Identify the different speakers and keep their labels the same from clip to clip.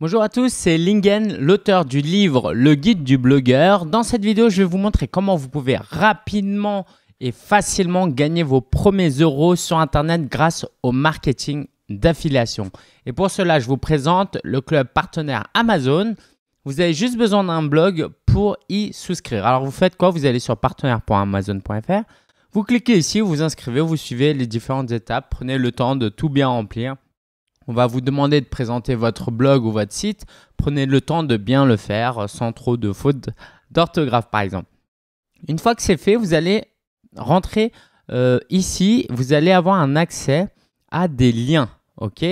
Speaker 1: Bonjour à tous, c'est Lingen, l'auteur du livre Le guide du blogueur. Dans cette vidéo, je vais vous montrer comment vous pouvez rapidement et facilement gagner vos premiers euros sur Internet grâce au marketing d'affiliation. Et pour cela, je vous présente le club partenaire Amazon. Vous avez juste besoin d'un blog pour y souscrire. Alors vous faites quoi Vous allez sur partenaire.amazon.fr. Vous cliquez ici, vous inscrivez, vous suivez les différentes étapes, prenez le temps de tout bien remplir on va vous demander de présenter votre blog ou votre site, prenez le temps de bien le faire euh, sans trop de fautes d'orthographe par exemple. Une fois que c'est fait, vous allez rentrer euh, ici, vous allez avoir un accès à des liens. OK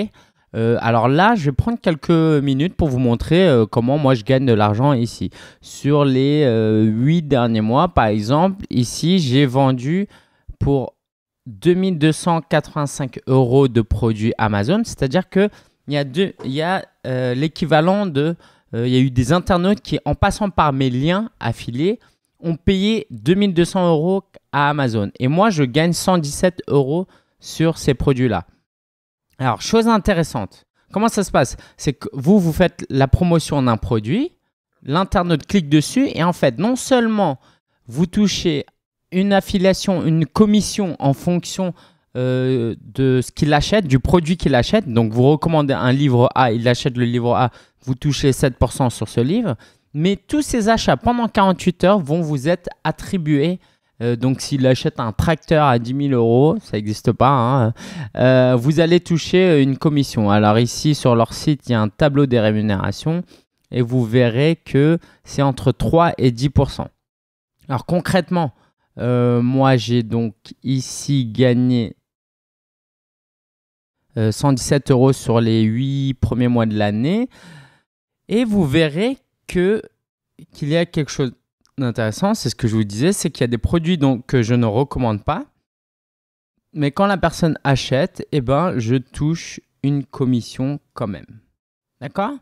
Speaker 1: euh, alors là, je vais prendre quelques minutes pour vous montrer comment moi je gagne de l'argent ici. Sur les huit 8 derniers mois, par exemple, ici, j'ai vendu pour 2285 euros de produits Amazon, c'est-à-dire que il y a, deux, il y a euh, l'équivalent de. Euh, il y a eu des internautes qui, en passant par mes liens affiliés, ont payé 2200 euros à Amazon. Et moi, je gagne 117 euros sur ces produits-là. Alors, chose intéressante, comment ça se passe C'est que vous, vous faites la promotion d'un produit, l'internaute clique dessus, et en fait, non seulement vous touchez une affiliation, une commission en fonction euh, de ce qu'il achète, du produit qu'il achète. Donc vous recommandez un livre A, il achète le livre A, vous touchez 7% sur ce livre. Mais tous ces achats pendant 48 heures vont vous être attribués. Euh, donc s'il achète un tracteur à 10 000 euros, ça n'existe pas, hein, euh, vous allez toucher une commission. Alors ici sur leur site, il y a un tableau des rémunérations et vous verrez que c'est entre 3 et 10 alors concrètement, euh, moi, j'ai donc ici gagné 117 euh, euros sur les 8 premiers mois de l'année. Et vous verrez que qu'il y a quelque chose d'intéressant, c'est ce que je vous disais, c'est qu'il y a des produits donc, que je ne recommande pas. Mais quand la personne achète, eh ben, je touche une commission quand même. D'accord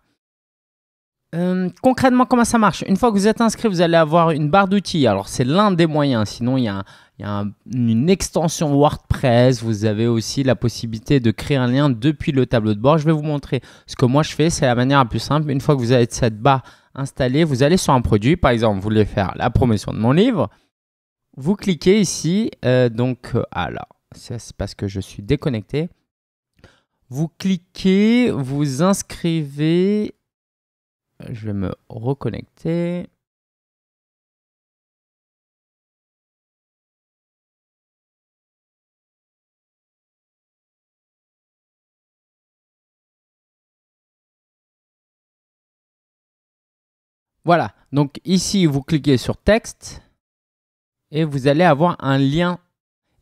Speaker 1: euh, concrètement, comment ça marche Une fois que vous êtes inscrit, vous allez avoir une barre d'outils. Alors, c'est l'un des moyens. Sinon, il y a, une extension WordPress. Vous avez aussi la possibilité de créer un lien depuis le tableau de bord. Je vais vous montrer ce que moi je fais. C'est la manière la plus simple. Une fois que vous avez cette barre installée, vous allez sur un produit. Par exemple, vous voulez faire la promotion de mon livre. Vous cliquez ici. Euh, donc, euh, alors, c'est parce que je suis déconnecté. Vous cliquez, vous inscrivez je vais me reconnecter. Voilà, donc ici vous cliquez sur texte et vous allez avoir un lien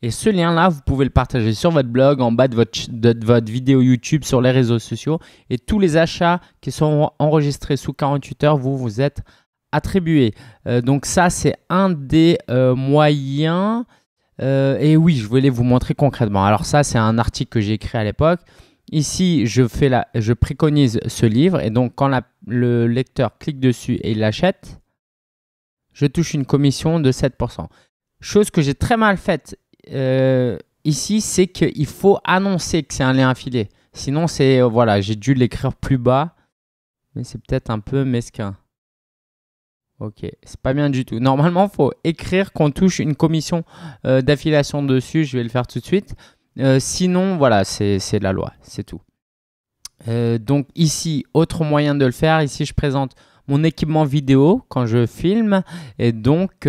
Speaker 1: et ce lien-là, vous pouvez le partager sur votre blog, en bas de votre, vidéo YouTube, sur les réseaux sociaux. Et tous les achats qui sont enregistrés sous 48 heures, vous vous êtes attribués. Euh, donc ça, c'est un des euh, moyens. Euh, et oui, je voulais vous montrer concrètement. Alors ça, c'est un article que j'ai écrit à l'époque. Ici, je, fais la, je préconise ce livre. Et donc, quand le lecteur clique dessus et il l'achète, je touche une commission de 7%. Chose que j'ai très mal faite euh, ici, c'est qu'il faut annoncer que c'est un lien affilié. Sinon, c'est euh, voilà, j'ai dû l'écrire plus bas, mais c'est peut-être un peu mesquin. Ok, c'est pas bien du tout. Normalement, faut écrire qu'on touche une commission euh, d'affiliation dessus. Je vais le faire tout de suite. sinon, voilà, c'est la loi, c'est tout. donc ici, autre moyen de le faire. Ici, je présente mon équipement vidéo quand je filme. Et donc,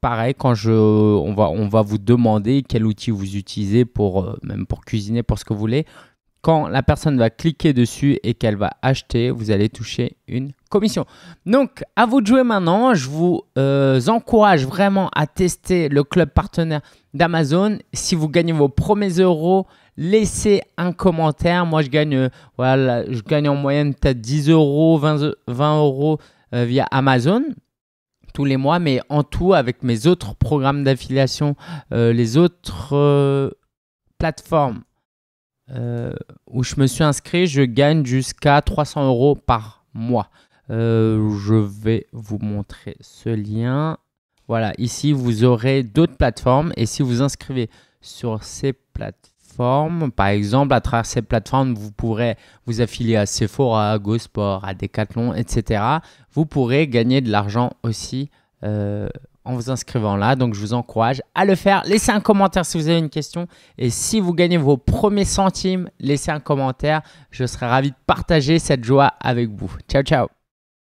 Speaker 1: pareil, quand je, on, va, on va vous demander quel outil vous utilisez pour, euh, même pour cuisiner, pour ce que vous voulez. Quand la personne va cliquer dessus et qu'elle va acheter, vous allez toucher une commission. Donc, à vous de jouer maintenant. Je vous euh, encourage vraiment à tester le club partenaire d'Amazon. Si vous gagnez vos premiers euros, laissez un commentaire. Moi, je gagne, voilà, je gagne en moyenne peut-être 10 euros, 20 euros euh, via Amazon les mois, mais en tout, avec mes autres programmes d'affiliation, euh, les autres euh, plateformes euh, où je me suis inscrit, je gagne jusqu'à 300 euros par mois. je vais vous montrer ce lien. Voilà, ici, vous aurez d'autres plateformes et si vous inscrivez sur ces plateformes, par exemple, à travers ces plateformes, vous pourrez vous affilier à Sephora, à GoSport, à Decathlon, etc. Vous pourrez gagner de l'argent aussi euh, en vous inscrivant là. Donc, je vous encourage à le faire. Laissez un commentaire si vous avez une question. Et si vous gagnez vos premiers centimes, laissez un commentaire. Je serai ravi de partager cette joie avec vous. Ciao, ciao.